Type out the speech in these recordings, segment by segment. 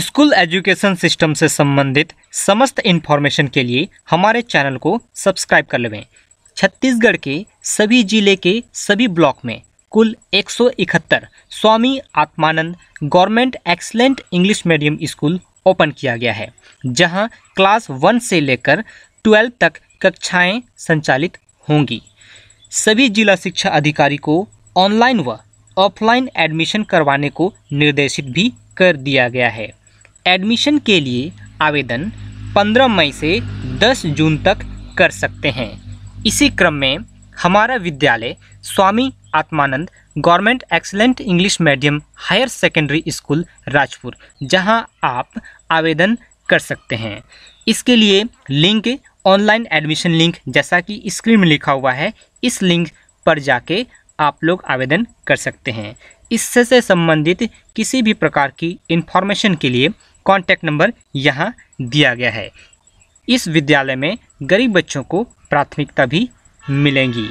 school education system से संबंधित समस्त इन्फॉर्मेशन के लिए हमारे चैनल को सब्सक्राइब कर लें छत्तीसगढ़ के सभी जिले के सभी ब्लॉक में कुल 171 Swami Atmanand government excellent English medium school open किया गया है जहां क्लास वन से लेकर ट्वेल्व तक कक्षाएं संचालित होंगी सभी जिला शिक्षा अधिकारी को ऑनलाइन व ऑफलाइन एडमिशन करवाने को निर्देशित भी कर दिया गया है एडमिशन के लिए आवेदन 15 मई से 10 जून तक कर सकते हैं इसी क्रम में हमारा विद्यालय Swami Atmanand government excellent English medium higher secondary school Rajpur जहां आप आवेदन कर सकते हैं इसके लिए लिंक ऑनलाइन एडमिशन लिंक जैसा कि स्क्रीन में लिखा हुआ है इस लिंक पर जाके आप लोग आवेदन कर सकते हैं इससे संबंधित किसी भी प्रकार की इन्फॉर्मेशन के लिए कॉन्टैक्ट नंबर यहाँ दिया गया है इस विद्यालय में गरीब बच्चों को प्राथमिकता भी मिलेंगी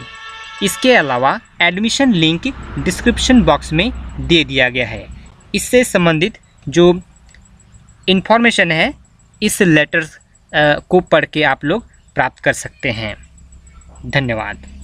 इसके अलावा एडमिशन लिंक डिस्क्रिप्शन बॉक्स में दे दिया गया है इससे संबंधित जो इन्फॉर्मेशन है इस लेटर को पढ़ के आप लोग प्राप्त कर सकते हैं धन्यवाद